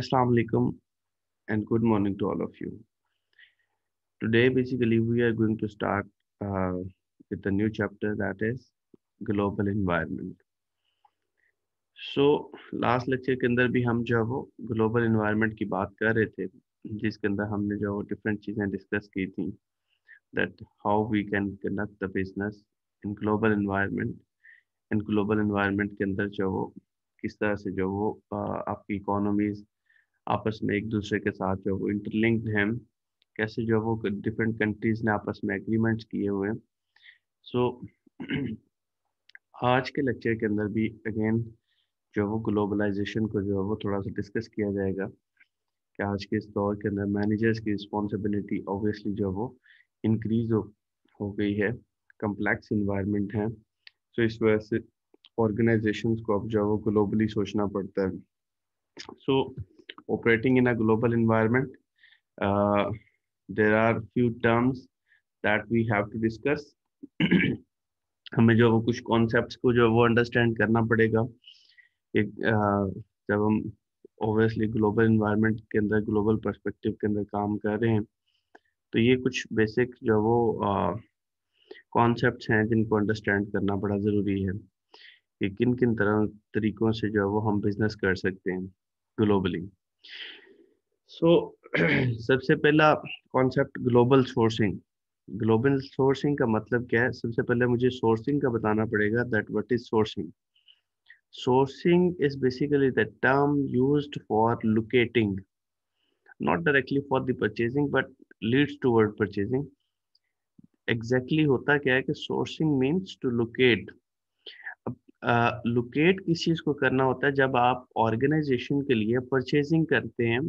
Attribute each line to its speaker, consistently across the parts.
Speaker 1: Assalamu alaikum and good morning to all of you. Today, basically, we are going to start uh, with a new chapter that is global environment. So last lecture के अंदर भी हम जो है वो global environment की बात कर रहे थे जिसके अंदर हमने जो डिफरेंट चीज़ें डिस्कस की थी that how we can conduct the business in global environment and global environment के अंदर जो वो किस तरह से जो वो uh, आपकी इकोनॉमीज़ आपस में एक दूसरे के साथ जो वो इंटरलिंक्ड हैं कैसे जो वो डिफरेंट कंट्रीज ने आपस में एग्रीमेंट्स किए हुए हैं सो so, आज के लेक्चर के अंदर भी अगेन जो है वो ग्लोबलाइजेशन को जो है वो थोड़ा सा डिस्कस किया जाएगा कि आज के इस दौर के अंदर मैनेजर्स की रिस्पॉन्सिबिलिटी ऑब्वियसली जो है वो इंक्रीज हो, हो गई है कम्प्लेक्स इन्वायरमेंट है सो इस वजह से ऑर्गेनाइजेशन को अब जो है वो ग्लोबली सोचना पड़ता है सो so, operating in a global environment, uh, there are few terms that we have to discuss. हमें जो वो कुछ कॉन्सेप्ट्स को जो वो अंडरस्टैंड करना पड़ेगा एक uh, जब हम ओबियसली ग्लोबल इन्वायरमेंट के अंदर ग्लोबल परस्पेक्टिव के अंदर काम कर रहे हैं तो ये कुछ बेसिक जो वो कॉन्सेप्ट्स uh, हैं जिनको अंडरस्टैंड करना बड़ा ज़रूरी है कि किन किन तरह तरीकों से जो है वो हम बिजनेस कर सकते हैं ग्लोबली सो so, सबसे पहला concept global sourcing global sourcing का मतलब क्या है सबसे पहले मुझे सोर्सिंग का बताना पड़ेगा that what is sourcing sourcing is basically the term used for locating not directly for the purchasing but leads word purchasing exactly होता क्या है कि sourcing means to locate locate किस चीज को करना होता है जब आप ऑर्गेनाइजेशन के लिए परचेजिंग करते हैं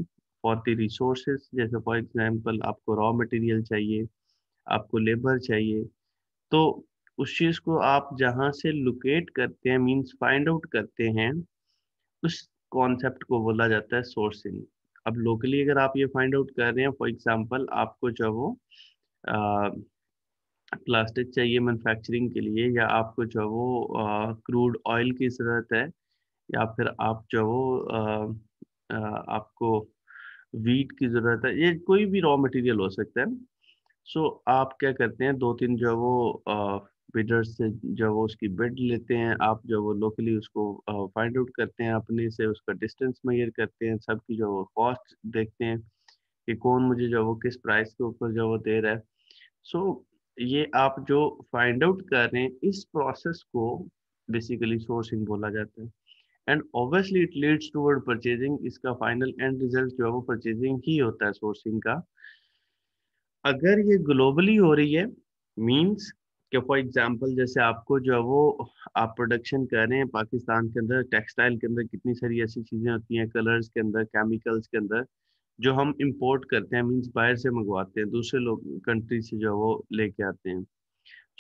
Speaker 1: फॉर द रिसोर्सेज जैसे फॉर एग्जांपल आपको रॉ मटेरियल चाहिए आपको लेबर चाहिए तो उस चीज को आप जहाँ से लोकेट करते हैं मींस फाइंड आउट करते हैं उस कॉन्सेप्ट को बोला जाता है सोर्सिंग अब लोकली अगर आप ये फाइंड आउट कर रहे हैं फॉर एग्जांपल आपको जो वो प्लास्टिक चाहिए मैन्युफैक्चरिंग के लिए या आपको जो है वो क्रूड ऑयल की ज़रूरत है या फिर आप जो वो आ, आपको वीट की ज़रूरत है ये कोई भी रॉ मटेरियल हो सकता है सो so, आप क्या करते हैं दो तीन जो वो बिडर्स से जो वो उसकी बिड लेते हैं आप जो वो लोकली उसको फाइंड आउट करते हैं अपने से उसका डिस्टेंस मेयर करते हैं सबकी जो वो कॉस्ट देखते हैं कि कौन मुझे जो वो किस प्राइस के ऊपर जो वो दे रहा है सो so, ये आप जो फाइंड आउट कर रहे हैं इस प्रोसेस को बेसिकली सोर्सिंग बोला जाता है and obviously it leads toward purchasing इसका फाइनल एंड रिजल्ट जो है वो परचेजिंग ही होता है सोर्सिंग का अगर ये ग्लोबली हो रही है मीन्स कि फॉर एग्जाम्पल जैसे आपको जो है वो आप प्रोडक्शन कर रहे हैं पाकिस्तान के अंदर टेक्सटाइल के अंदर कितनी सारी ऐसी चीज़ें होती हैं कलर्स के अंदर केमिकल्स के अंदर जो हम इम्पोर्ट करते हैं मीन्स बाहर से मंगवाते हैं दूसरे लोग कंट्री से जो है वो लेके आते हैं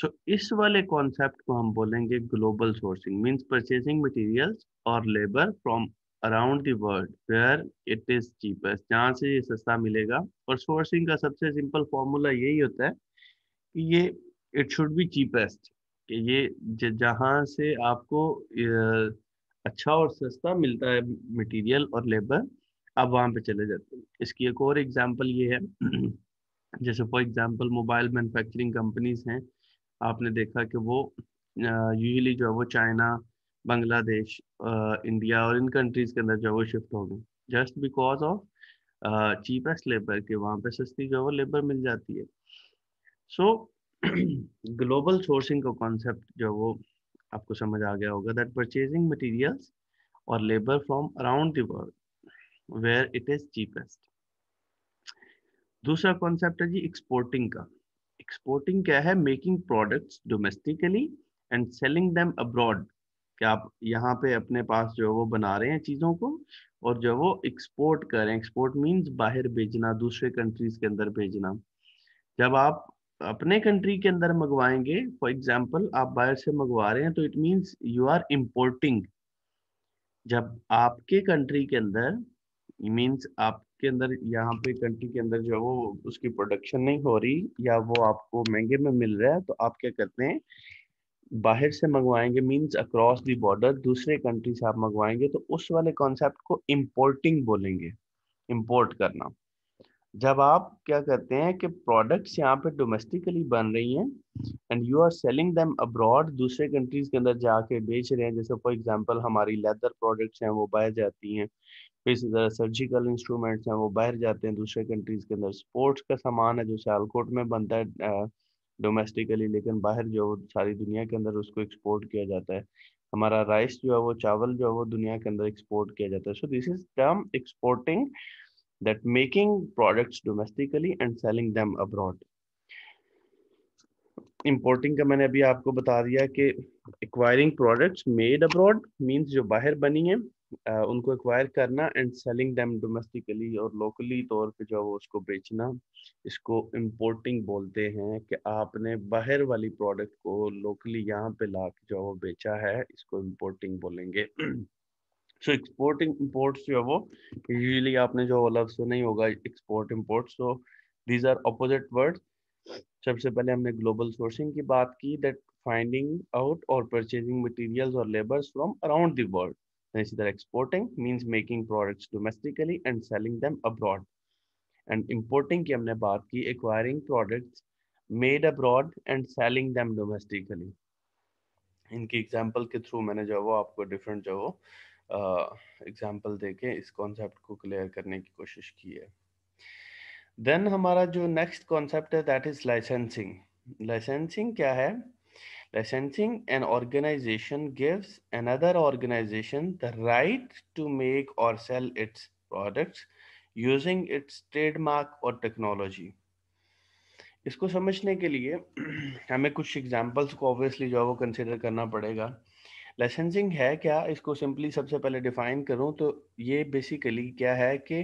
Speaker 1: सो so, इस वाले कॉन्सेप्ट को हम बोलेंगे global sourcing means purchasing materials और labour from around the world where it is cheapest जहाँ से ये सस्ता मिलेगा और सोर्सिंग का सबसे सिंपल फॉर्मूला यही होता है कि ये इट शुड बी चीपेस्ट कि ये जहाँ से आपको अच्छा और सस्ता मिलता है मटेरियल और लेबर अब वहाँ पे चले जाते हैं इसकी एक और एग्जाम्पल ये है जैसे for example mobile manufacturing companies हैं आपने देखा कि वो यूजली जो है वो चाइना बांग्लादेश इंडिया और इन कंट्रीज के अंदर जो है वो शिफ्ट हो गए just because of cheapest labour के वहाँ पे सस्ती जो है वो लेबर मिल जाती है सो ग्लोबल सोर्सिंग का कॉन्सेप्ट जो वो आपको समझ आ गया होगा दैट परचेजिंग मटेरियल्स और labour from around the world where it is cheapest दूसरा कॉन्सेप्ट है जी एक्सपोर्टिंग का एक्सपोर्टिंग क्या है making products domestically and selling them abroad क्या आप यहाँ पे अपने पास जो है वो बना रहे हैं चीज़ों को और जो वो एक्सपोर्ट करें एक्सपोर्ट मींस बाहर भेजना दूसरे कंट्रीज के अंदर भेजना जब आप अपने कंट्री के अंदर मंगवाएंगे फॉर एग्जाम्पल आप बाहर से मंगवा रहे हैं तो it means you are importing जब आपके कंट्री के अंदर मीन्स आपके अंदर यहाँ पे कंट्री के अंदर जो है वो उसकी प्रोडक्शन नहीं हो रही या वो आपको महंगे में मिल रहा है तो आप क्या करते हैं बाहर से मंगवाएंगे मीन्स अक्रॉस दी बॉर्डर दूसरे कंट्री से आप मंगवाएंगे तो उस वाले कॉन्सेप्ट को इम्पोर्टिंग बोलेंगे इम्पोर्ट करना जब आप क्या करते हैं कि प्रोडक्ट्स यहाँ पे डोमेस्टिकली बन रही हैं and you are selling them abroad दूसरे कंट्रीज के अंदर जाके बेच रहे हैं जैसे फॉर एग्जांपल हमारी लेदर प्रोडक्ट्स हैं वो बाय जाती हैं फिर इसी तरह सर्जिकल इंस्ट्रूमेंट्स हैं वो बाहर जाते हैं दूसरे कंट्रीज के अंदर स्पोर्ट्स का सामान है जो सियालकोट में बनता है डोमेस्टिकली लेकिन बाहर जो सारी दुनिया के अंदर उसको एक्सपोर्ट किया जाता है हमारा राइस जो है वो चावल जो है वो दुनिया के अंदर एक्सपोर्ट किया जाता है so this is term exporting that making products domestically and selling them abroad importing का मैंने अभी आपको बता दिया कि acquiring products made abroad means जो बाहर बनी है उनको एक्वायर करना एंड सेलिंग देम डोमेस्टिकली और लोकली तौर पे जो है वो उसको बेचना इसको इम्पोर्टिंग बोलते हैं कि आपने बाहर वाली प्रोडक्ट को लोकली यहाँ पे ला के जो वो बेचा है इसको इम्पोर्टिंग बोलेंगे सो एक्सपोर्टिंग इम्पोर्ट जो है वो यूजली आपने जो लफ्ज सुना ही होगा export import so these are opposite words सबसे पहले हमने ग्लोबल सोर्सिंग की बात की दैट फाइंडिंग आउट और परचेजिंग मटेरियल्स और labours from around the world Then it's either exporting means making products domestically and selling them abroad. And importing ki humne baat ki acquiring products made abroad and selling them domestically. इनकी example के through मैंने जो है वो आपको different जो है वो एग्जाम्पल दे के इस कॉन्सेप्ट को क्लियर करने की कोशिश की है देन हमारा जो नेक्स्ट कॉन्सेप्ट है दैट इज लाइसेंसिंग लाइसेंसिंग क्या है Licensing an organization gives another organization the right to make or sell its products using its trademark or technology. इसको समझने के लिए हमें कुछ एग्जांपल्स को ऑब्वियसली जो है वो कंसिडर करना पड़ेगा लाइसेंसिंग है क्या इसको सिंपली सबसे पहले डिफाइन करूं तो ये बेसिकली क्या है कि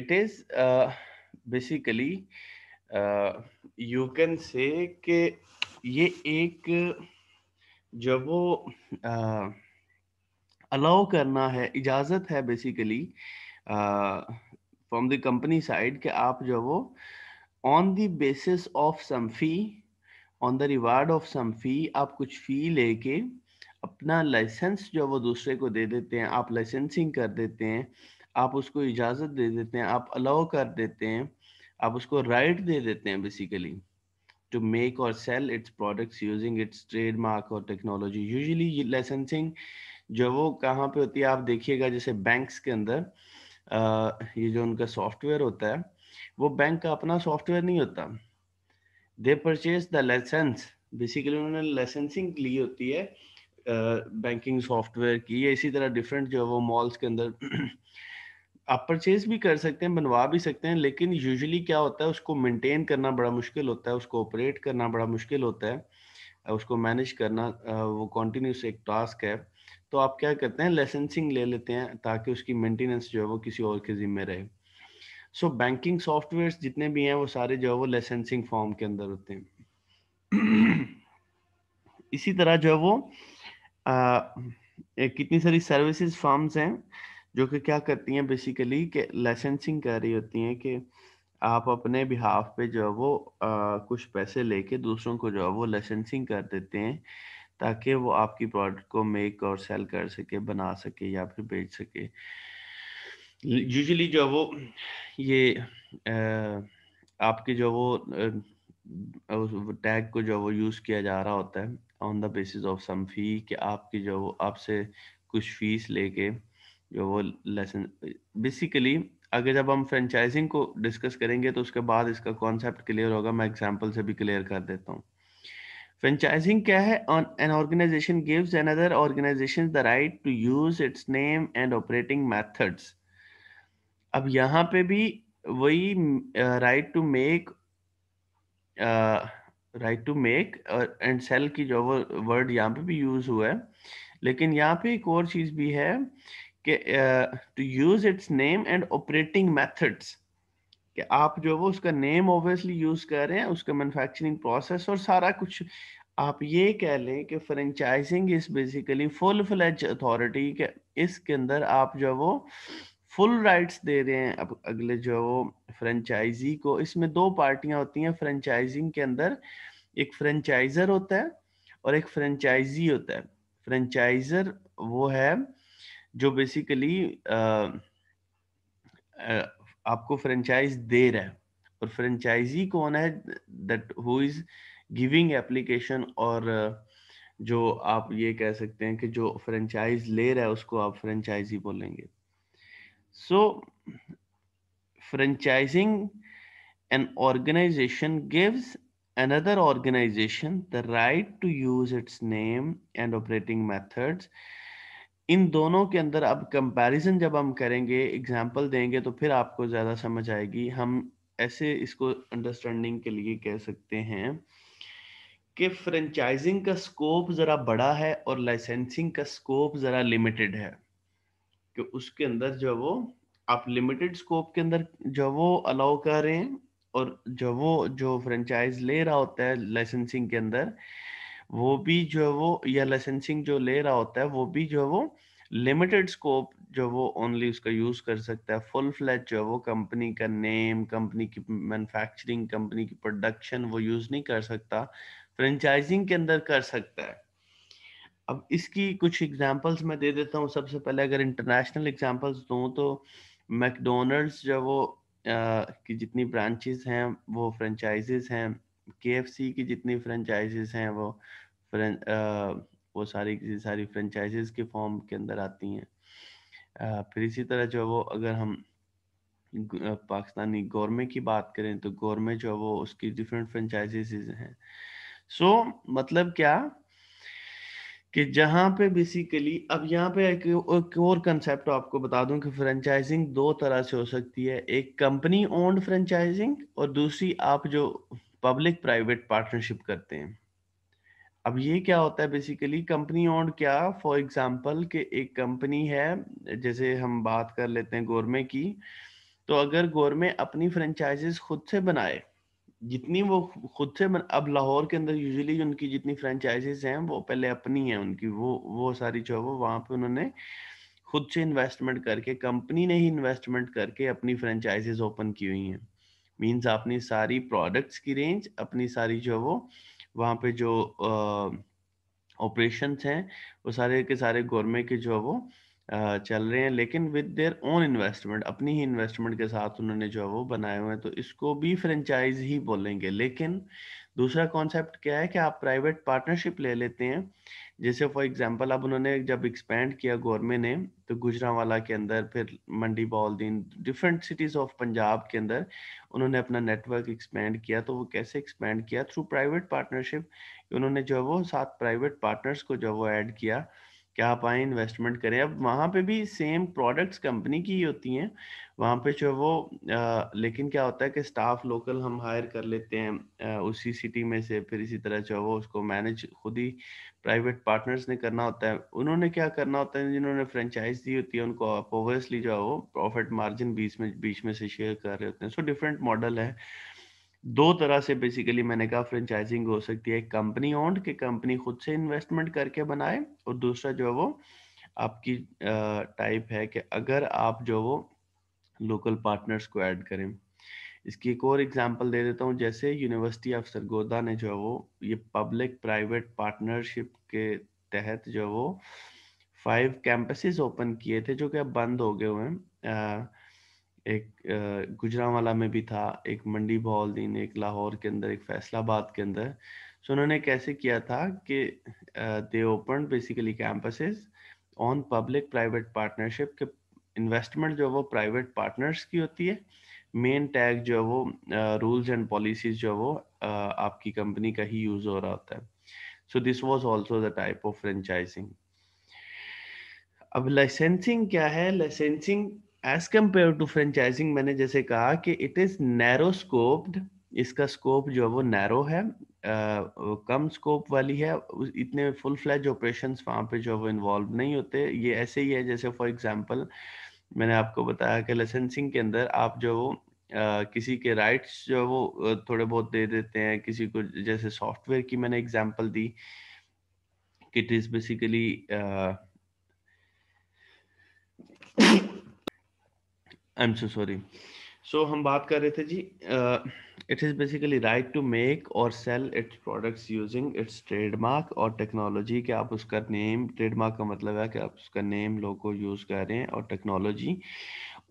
Speaker 1: it is basically you can say ये एक जब वो अलाउ करना है इजाज़त है basically from the company side कि आप जो वो on the basis of some fee on the reward of some fee आप कुछ फ़ी लेके अपना लाइसेंस जो वो दूसरे को दे देते हैं आप लाइसेंसिंग कर देते हैं आप उसको इजाज़त दे देते हैं आप अलाउ कर देते हैं आप उसको राइट दे देते हैं basically to make or sell its products using its trademark or technology. Usually ये licensing जो वो कहाँ पे होती है आप देखिएगा जैसे बैंक्स के अंदर आ, ये जो उनका सॉफ्टवेयर होता है वो बैंक का अपना सॉफ्टवेयर नहीं होता they purchase the license basically उन्होंने लाइसेंसिंग ली होती है बैंकिंग uh, सॉफ्टवेयर की या इसी तरह डिफरेंट जो है वो मॉल्स के अंदर आप परचेज भी कर सकते हैं बनवा भी सकते हैं लेकिन यूजुअली क्या होता है उसको मेंटेन करना बड़ा मुश्किल होता है उसको ऑपरेट करना बड़ा मुश्किल होता है उसको मैनेज करना वो कॉन्टीन्यूस एक टास्क है तो आप क्या करते हैं लाइसेंसिंग ले लेते हैं ताकि उसकी मेंटेनेंस जो है वो किसी और के जिम्मे रहे सो बैंकिंग सॉफ्टवेयर जितने भी हैं वो सारे जो है वो लाइसेंसिंग फॉर्म के अंदर होते हैं इसी तरह जो है वो आ, कितनी सारी सर्विसेज फॉर्म्स हैं जो कि क्या करती हैं बेसिकली कि लाइसेंसिंग कर रही होती हैं कि आप अपने बिहाफ पे जो है वो आ, कुछ पैसे लेके दूसरों को जो है वो लाइसेंसिंग कर देते हैं ताकि वो आपकी प्रोडक्ट को मेक और सेल कर सके बना सके या फिर बेच सके यूजली जो वो ये आ, आपके जो वो टैग को जो वो यूज़ किया जा रहा होता है on the basis of some fee कि आपकी जो आपसे कुछ फीस लेके जो वो लेसन बेसिकली आगे जब हम फ्रेंचाइजिंग को डिस्कस करेंगे तो उसके बाद इसका कॉन्सेप्ट क्लियर होगा मैं एग्जांपल से भी क्लियर कर देता हूँ फ्रेंचाइजिंग क्या है an organization gives another organization the right to use its name and operating methods अब यहाँ पे भी वही right to make right to make and sell की जो वर्ड यहाँ पे भी यूज हुआ है लेकिन यहाँ पे एक और चीज भी है to use its name and operating methods कि आप जो वो उसका नेम ऑब्वियसली यूज कर रहे हैं उसका मैन्युफैक्चरिंग प्रोसेस और सारा कुछ आप ये कह लें कि franchising is basically full fledged authority के इसके अंदर आप जो वो फुल राइट्स दे रहे हैं अब अगले जो वो फ्रेंचाइजी को इसमें दो पार्टियां होती हैं फ्रेंचाइजिंग के अंदर एक फ्रेंचाइजर होता है और एक फ्रेंचाइजी होता है फ्रेंचाइजर वो है जो बेसिकली आपको फ्रेंचाइज दे रहा है और फ्रेंचाइजी कौन है that who is giving application और जो आप ये कह सकते हैं कि जो फ्रेंचाइज ले रहा है उसको आप फ्रेंचाइजी बोलेंगे so franchising an organization gives another organization the right to use its name and operating methods इन दोनों के अंदर अब कंपैरिजन जब हम करेंगे एग्जांपल देंगे तो फिर आपको ज़्यादा समझ आएगी हम ऐसे इसको अंडरस्टैंडिंग के लिए कह सकते हैं कि फ्रेंचाइजिंग का स्कोप ज़रा बड़ा है और लाइसेंसिंग का स्कोप ज़रा लिमिटेड है कि उसके अंदर जो वो आप लिमिटेड स्कोप के अंदर जो वो अलाउ कर रहे हैं और जो वो जो फ्रेंचाइज ले रहा होता है लाइसेंसिंग के अंदर वो भी जो है वो या लाइसेंसिंग जो ले रहा होता है वो भी जो है वो लिमिटेड स्कोप जो वो ओनली उसका यूज कर सकता है फुल फ्लैच जो है वो कंपनी का नेम कंपनी की मैन्युफैक्चरिंग कंपनी की प्रोडक्शन वो यूज नहीं कर सकता फ्रेंचाइजिंग के अंदर कर सकता है अब इसकी कुछ एग्जांपल्स मैं दे देता हूँ सबसे पहले अगर इंटरनेशनल एग्जांपल्स दूँ तो मैकडोनल्ड्स जो वो आ, की जितनी ब्रांचेस हैं वो फ्रेंचाइजेस हैं के की जितनी फ्रेंचाइजीज हैं वो फ्रें आ, वो सारी की सारी फ्रेंचाइजीज के फॉर्म के अंदर आती हैं फिर इसी तरह जो वो अगर हम पाकिस्तानी गौरमे की बात करें तो गौरमे जो वो उसकी डिफरेंट फ्रेंचाइजीज हैं सो so, मतलब क्या कि जहाँ पे बेसिकली अब यहाँ पे एक, एक और कंसेप्ट आपको बता दूं कि फ्रेंचाइजिंग दो तरह से हो सकती है एक कंपनी ओन्ड फ्रेंचाइजिंग और दूसरी आप जो पब्लिक प्राइवेट पार्टनरशिप करते हैं अब ये क्या होता है बेसिकली कंपनी और क्या फॉर एग्जांपल कि एक कंपनी है जैसे हम बात कर लेते हैं गोरमे की तो अगर गोरमे अपनी फ्रेंचाइजेस खुद से बनाए जितनी वो खुद से बन, अब लाहौर के अंदर यूजुअली उनकी जितनी फ्रेंचाइजीज हैं वो पहले अपनी हैं उनकी वो वो सारी जो है वो वहाँ पर उन्होंने खुद से इन्वेस्टमेंट करके कंपनी ने ही इन्वेस्टमेंट करके अपनी फ्रेंचाइजीज ओपन की हुई हैं मीन्स अपनी सारी प्रोडक्ट्स की रेंज अपनी सारी जो वो वहाँ पे जो ऑपरेशन हैं वो सारे के सारे गोरमे के जो है वो चल रहे हैं लेकिन विद देयर ओन इन्वेस्टमेंट अपनी ही इन्वेस्टमेंट के साथ उन्होंने जो है वो बनाए हुए हैं तो इसको भी फ्रेंचाइज ही बोलेंगे लेकिन दूसरा कॉन्सेप्ट क्या है कि आप प्राइवेट पार्टनरशिप ले लेते हैं जैसे फॉर एग्जांपल अब उन्होंने जब एक्सपेंड किया गोरमे ने तो गुजरावाला के अंदर फिर Mandi Bahauddin different cities of Punjab के अंदर उन्होंने अपना नेटवर्क एक्सपेंड किया तो वो कैसे एक्सपेंड किया थ्रू प्राइवेट पार्टनरशिप उन्होंने जो है वो सात प्राइवेट पार्टनर्स को जो है वो ऐड किया क्या आप आए इन्वेस्टमेंट करें अब वहाँ पे भी सेम प्रोडक्ट्स कंपनी की ही होती हैं वहाँ पे जो वो आ, लेकिन क्या होता है कि स्टाफ लोकल हम हायर कर लेते हैं आ, उसी सिटी में से फिर इसी तरह जो वो उसको मैनेज खुद ही प्राइवेट पार्टनर्स ने करना होता है उन्होंने क्या करना होता है जिन्होंने फ्रेंचाइज दी होती है उनको आप ओबियसली जो है वो प्रॉफिट मार्जिन बीच में बीच में से शेयर कर रहे होते हैं सो डिफरेंट मॉडल है दो तरह से बेसिकली मैंने कहा फ्रेंचाइजिंग हो सकती है एक कंपनी ओन्ड के कंपनी खुद से इन्वेस्टमेंट करके बनाए और दूसरा जो है वो आपकी टाइप है कि अगर आप जो वो लोकल पार्टनर्स को ऐड करें इसकी एक और एग्जांपल दे देता हूँ जैसे यूनिवर्सिटी ऑफ सरगोदा ने जो है वो ये पब्लिक प्राइवेट पार्टनरशिप के तहत जो वो फाइव कैंपसेस ओपन किए थे जो कि अब बंद हो गए हुए हैं एक गुजरावाला में भी था एक मंडी बहाउद्दीन एक लाहौर के अंदर एक फैसलाबाद के अंदर सो उन्होंने कैसे किया था कि they open basically campuses on public private partnership के इन्वेस्टमेंट जो है वो प्राइवेट पार्टनर्स की होती है मेन टैग जो है वो रूल्स एंड पॉलिसीज जो है वो uh, आपकी कंपनी का ही यूज हो रहा होता है so this was also the type of franchising अब लाइसेंसिंग क्या है licensing as compare to franchising मैंने जैसे कहा कि इट इज नैरो स्कोप्ड इसका स्कोप जो है वो नैरो है आ, कम स्कोप वाली है इतने फुल फ्लैज ऑपरेशंस वहाँ पे जो है वो इन्वॉल्व नहीं होते ये ऐसे ही है जैसे फॉर एग्जांपल मैंने आपको बताया कि लाइसेंसिंग के अंदर आप जो वो Uh, किसी के राइट्स जो है वो थोड़े बहुत दे देते हैं किसी को जैसे सॉफ्टवेयर की मैंने एग्जाम्पल दी it is basically I am so sorry so हम बात कर रहे थे जी it is basically right to make और sell its products using its trademark और टेक्नोलॉजी के आप उसका नेम ट्रेडमार्क का मतलब है कि आप उसका नेम लोगो यूज़ कर रहे हैं और technology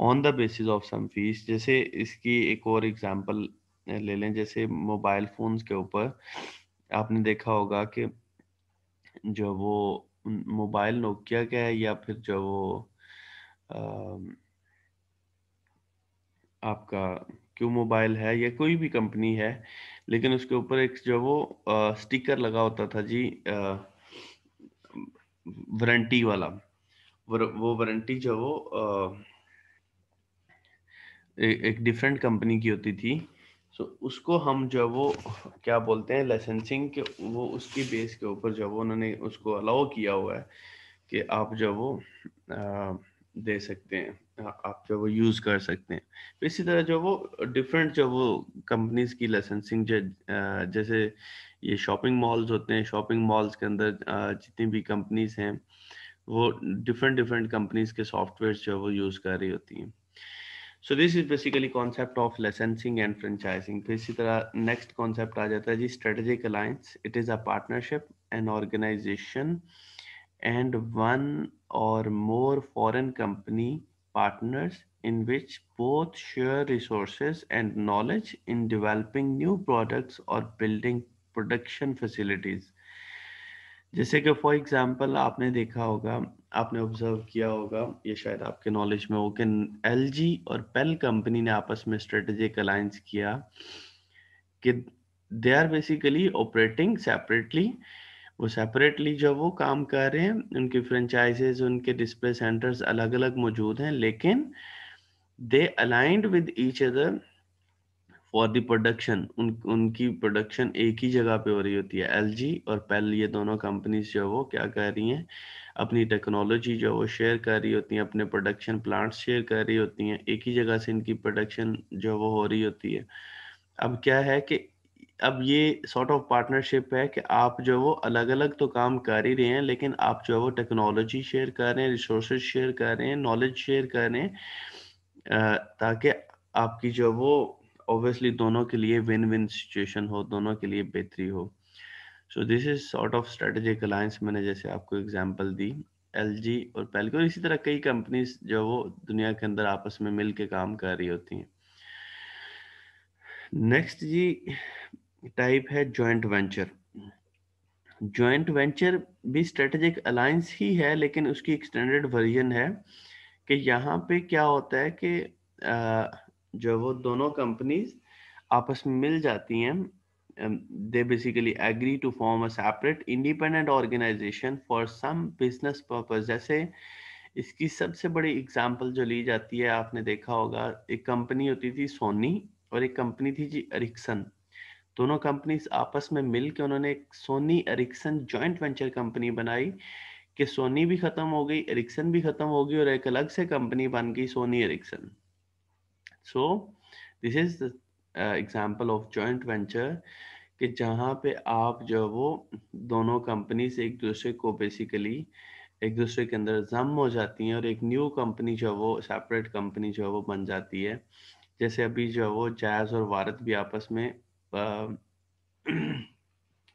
Speaker 1: on the basis of some fees जैसे इसकी एक और एग्जांपल ले लें जैसे मोबाइल फोन्स के ऊपर आपने देखा होगा कि जो वो मोबाइल नोकिया का है या फिर जो वो आपका क्यू मोबाइल है या कोई भी कंपनी है लेकिन उसके ऊपर एक जो वो आ, स्टिकर लगा होता था जी वारंटी वाला वो वारंटी जो वो आ, एक डिफरेंट कंपनी की होती थी सो उसको हम जो वो क्या बोलते हैं लाइसेंसिंग के वो उसकी बेस के ऊपर जो वो उन्होंने उसको अलाउ किया हुआ है कि आप जो वो आ, दे सकते हैं आप जो वो यूज कर सकते हैं तो इसी तरह जो वो डिफरेंट जो वो कंपनीज की लाइसेंसिंग जैसे ये शॉपिंग मॉल्स होते हैं शॉपिंग मॉल्स के अंदर जितनी भी कंपनीज हैं वो डिफरेंट डिफरेंट कंपनीज के सॉफ्टवेयर जो है वो यूज कर रही होती हैं so this is basically concept of licensing and franchising फिर इसी तरह नेक्स्ट कॉन्सेप्ट आ जाता है जी strategic alliance it is a partnership and organization and one और more foreign company partners in which both share resources and knowledge in developing new products or building production facilities. जैसे कि for example आपने देखा होगा आपने observe किया होगा ये शायद आपके नॉलेज में हो कि एल और पेल कंपनी ने आपस में स्ट्रेटेजिक अलायंस किया कि they are basically operating separately वो सेपरेटली जो वो काम कर रहे हैं उनकी फ्रेंचाइजेज उनके डिस्प्ले सेंटर्स अलग अलग मौजूद हैं लेकिन they aligned with each other for the production उन उनकी प्रोडक्शन एक ही जगह पे हो रही होती है जी और पेल ये दोनों कंपनीज जो है वो क्या कर रही हैं अपनी टेक्नोलॉजी जो है वो शेयर कर रही होती हैं अपने प्रोडक्शन प्लांट्स शेयर कर रही होती हैं एक ही जगह से इनकी प्रोडक्शन जो वो हो रही होती है अब क्या है कि अब ये सॉर्ट ऑफ पार्टनरशिप है कि आप जो वो अलग अलग तो काम कर ही रहे हैं लेकिन आप जो वो टेक्नोलॉजी शेयर कर रहे हैं रिसोर्स शेयर कर रहे हैं नॉलेज शेयर कर रहे हैं ताकि आपकी जो वो ऑब्वियसली दोनों के लिए विन विन सिचुएशन हो दोनों के लिए बेहतरी हो so this is sort of strategic alliance मैंने जैसे आपको एग्जाम्पल दी एलजी और पहले इसी तरह कई कंपनीज जो वो दुनिया के अंदर आपस में मिल के काम कर रही होती हैं नेक्स्ट जी टाइप है जॉइंट वेंचर जॉइंट वेंचर भी स्ट्रेटेजिक अलायंस ही है लेकिन उसकी एक्सटेंडेड वर्जन है कि यहाँ पे क्या होता है कि जो वो दोनों कंपनीज आपस में मिल जाती हैं they basically agree to form a separate independent organization for some business purpose जैसे इसकी सबसे बड़ी एग्जांपल जो ली जाती है आपने देखा होगा एक कंपनी होती थी सोनी और एक कंपनी थी जी एरिक्सन दोनों कंपनीज आपस में मिल के उन्होंने एक Sony Ericsson joint venture company बनाई कि सोनी भी ख़त्म हो गई एरिक्सन भी ख़त्म हो गई और एक अलग से कंपनी बन गई Sony Ericsson so this is example of joint venture कि जहाँ पे आप जो वो दोनों कंपनीज एक दूसरे को बेसिकली एक दूसरे के अंदर जम हो जाती हैं और एक न्यू कंपनी जो वो सेपरेट कंपनी जो वो बन जाती है जैसे अभी जो वो जायज़ और वारत भी आपस में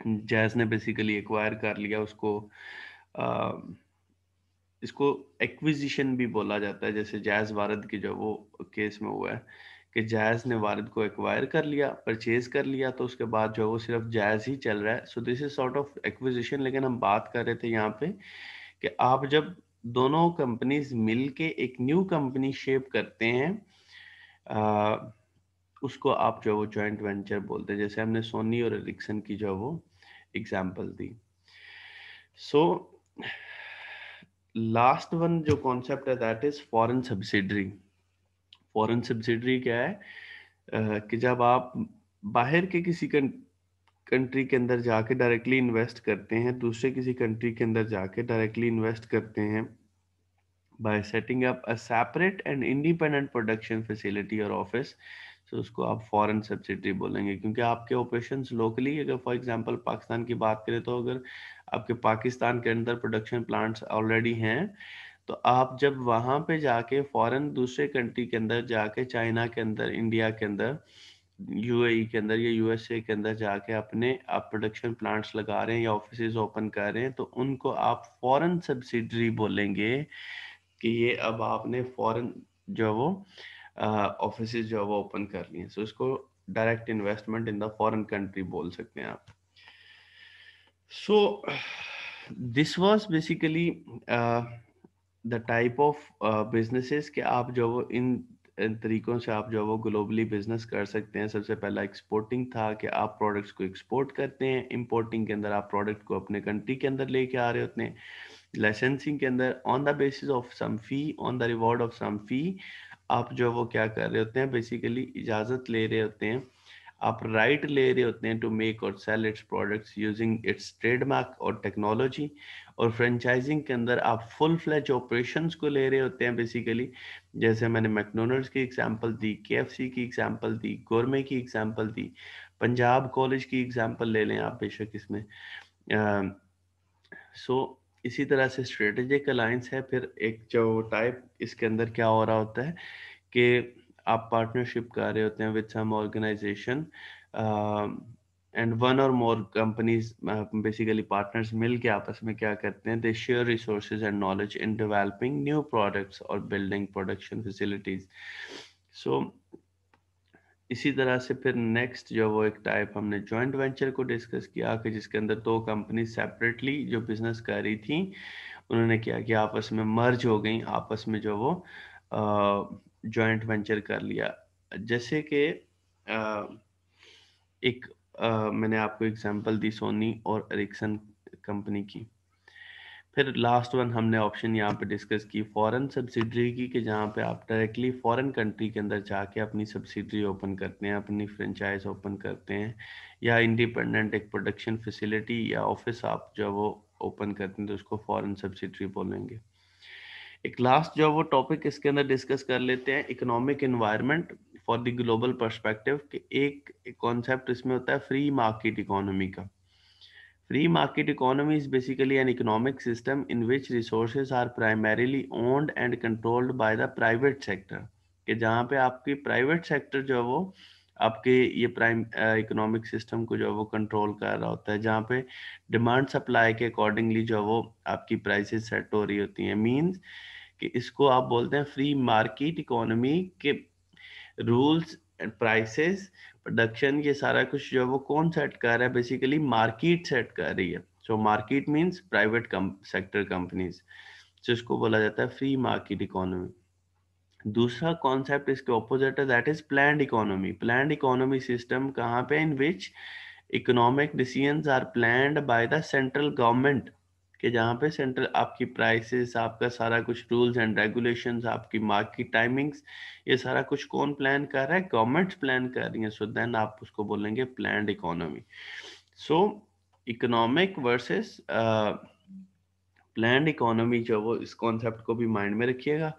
Speaker 1: जैस ने बेसिकली एक्वायर कर लिया उसको इसको एक्विजिशन भी बोला जाता है जैसे जैस वारद के जो वो केस में हुआ है कि जैज ने वारद को एक्वायर कर लिया परचेज कर लिया तो उसके बाद जो है वो सिर्फ जैज ही चल रहा है so this is sort of acquisition लेकिन हम बात कर रहे थे यहाँ पे कि आप जब दोनों कंपनीज मिलके एक न्यू कंपनी शेप करते हैं उसको आप जो है वो जॉइंट वेंचर बोलते हैं जैसे हमने सोनी और एरिक्सन की जो है वो एग्जाम्पल दी सो लास्ट वन जो कॉन्सेप्ट है that is foreign subsidiary foreign subsidiary क्या है uh, कि जब आप बाहर के किसी कंट्री के अंदर जाके डायरेक्टली इन्वेस्ट करते हैं दूसरे किसी कंट्री के अंदर जाके डायरेक्टली इन्वेस्ट करते हैं by setting up a separate and independent production facility और ऑफिस सो उसको आप फॉरेन सब्सिडी बोलेंगे क्योंकि आपके ऑपरेशन लोकली अगर फॉर एग्जांपल पाकिस्तान की बात करें तो अगर आपके पाकिस्तान के अंदर प्रोडक्शन प्लांट्स ऑलरेडी हैं तो आप जब वहाँ पे जाके फॉरेन दूसरे कंट्री के अंदर जाके चाइना के अंदर इंडिया के अंदर यूएई e के अंदर या यूएसए के अंदर जाके अपने आप प्रोडक्शन प्लांट्स लगा रहे हैं या ऑफिस ओपन कर रहे हैं तो उनको आप फॉरेन सब्सिडरी बोलेंगे कि ये अब आपने फॉरेन जो वो ऑफिस uh, जो है वो ओपन कर लिए सो so, इसको direct investment in the foreign country बोल सकते हैं आप so this was basically the type of businesses के आप जो वो इन तरीकों से आप जो वो ग्लोबली बिजनेस कर सकते हैं सबसे पहला एक्सपोर्टिंग था कि आप प्रोडक्ट्स को एक्सपोर्ट करते हैं इंपोर्टिंग के अंदर आप प्रोडक्ट को अपने कंट्री के अंदर लेके आ रहे होते हैं लाइसेंसिंग के अंदर on the basis of some fee on the reward of some fee आप जो वो क्या कर रहे होते हैं बेसिकली इजाज़त ले रहे होते हैं आप राइट right ले रहे होते हैं टू मेक और sell its products using its trademark और टेक्नोलॉजी और फ्रेंचाइजिंग के अंदर आप फुल फ्लैच ऑपरेशंस को ले रहे होते हैं बेसिकली जैसे मैंने मैकडोनल्ड्स की एग्जांपल दी केएफसी की एग्जांपल दी गोरमे की एग्जांपल दी पंजाब कॉलेज की एग्जांपल ले लें आप बेशक इसमें सो uh, so, इसी तरह से स्ट्रेटेजिक अलायंस है फिर एक जो टाइप इसके अंदर क्या हो रहा होता है कि आप पार्टनरशिप कर रहे होते हैं with some organization and one और मोर कंपनीज बेसिकली पार्टनर्स मिल के आपस में क्या करते हैं they share resource and knowledge in developing new products और बिल्डिंग प्रोडक्शन फैसिलिटीज सो इसी तरह से फिर नेक्स्ट जो वो एक टाइप हमने जॉइंट वेंचर को डिस्कस किया कि जिसके अंदर दो कंपनी सेपरेटली जो बिजनेस कर रही थी उन्होंने किया कि आपस में मर्ज हो गई आपस में जो वो जॉइंट वेंचर कर लिया जैसे कि एक आ, मैंने आपको एग्जांपल दी सोनी और एरिक्सन कंपनी की फिर लास्ट वन हमने ऑप्शन यहाँ पे डिस्कस की फॉरेन सब्सिडरी की कि जहाँ पे आप डायरेक्टली फॉरेन कंट्री के अंदर जाके अपनी सब्सिडरी ओपन करते हैं अपनी फ्रेंचाइज ओपन करते हैं या इंडिपेंडेंट एक प्रोडक्शन फैसिलिटी या ऑफिस आप जो वो ओपन करते हैं तो उसको फॉरेन सब्सिडरी बोलेंगे एक लास्ट जो वो टॉपिक इसके अंदर डिस्कस कर लेते हैं economic environment for the global perspective कि एक कॉन्सेप्ट इसमें होता है फ्री मार्केट इकोनॉमी का Free market economy is basically an economic system in which resources are primarily owned and controlled by the private sector. कि जहाँ पे आपकी private sector जो है वो आपके ये प्राइम इकोनॉमिक सिस्टम को जो है वो कंट्रोल कर रहा होता है जहाँ पे डिमांड सप्लाई के अकॉर्डिंगली जो है वो आपकी प्राइसेस सेट हो रही होती हैं मींस कि इसको आप बोलते हैं फ्री मार्केट इकोनॉमी के रूल्स एंड प्राइसेस प्रोडक्शन ये सारा कुछ जो है वो कौन सेट कर रहा है बेसिकली मार्केट सेट कर रही है so market means private sector companies जिसको बोला जाता है फ्री मार्केट इकोनॉमी दूसरा कॉन्सेप्ट इसके ऑपोजिट है that is plan economy plan economy system कहाँ पे in which economic decision are planned by the central government कि जहाँ पे सेंट्रल आपकी प्राइसेस आपका सारा कुछ रूल्स एंड रेगुलेशंस आपकी मार्केट टाइमिंग्स ये सारा कुछ कौन प्लान कर रहा है गवर्नमेंट प्लान कर रही है सो देन आप उसको बोलेंगे plan economy so economic versus plan economy जो वो इस कॉन्सेप्ट को भी माइंड में रखिएगा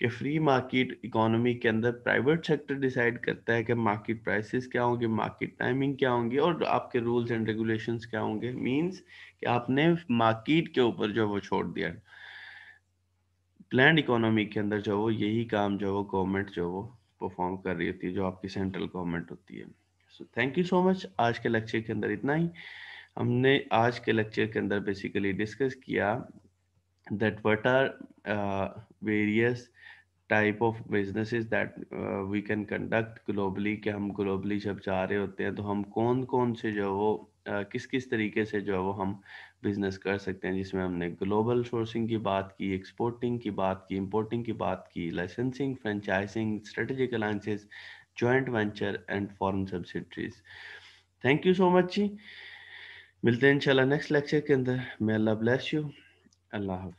Speaker 1: कि फ्री मार्केट इकोनॉमी के अंदर प्राइवेट सेक्टर डिसाइड करता है कि मार्केट प्राइसेस क्या होंगे मार्केट टाइमिंग क्या होंगी और आपके रूल्स एंड रेगुलेशंस क्या होंगे मींस कि आपने मार्केट के ऊपर जो वो छोड़ दिया प्लैंड इकोनॉमी के अंदर जो वो यही काम जो वो गवर्नमेंट जो वो परफॉर्म कर रही होती है जो आपकी सेंट्रल गवर्नमेंट होती है so thank you so much आज के लेक्चर के अंदर इतना ही हमने आज के लेक्चर के अंदर बेसिकली डिस्कस किया that what are various type of business that we can conduct globally कि हम ग्लोबली जब जा रहे होते हैं तो हम कौन कौन से जो है वो uh, किस किस तरीके से जो है वो हम बिजनेस कर सकते हैं जिसमें हमने ग्लोबल सोर्सिंग की बात की एक्सपोर्टिंग की बात की इंपोर्टिंग की बात की licensing franchising strategic alliances joint venture and foreign subsidiaries thank you so much जी मिलते हैं इंशाल्लाह नेक्स्ट लेक्चर के अंदर मैं अल्लाह ब्लेस यू अल्लाह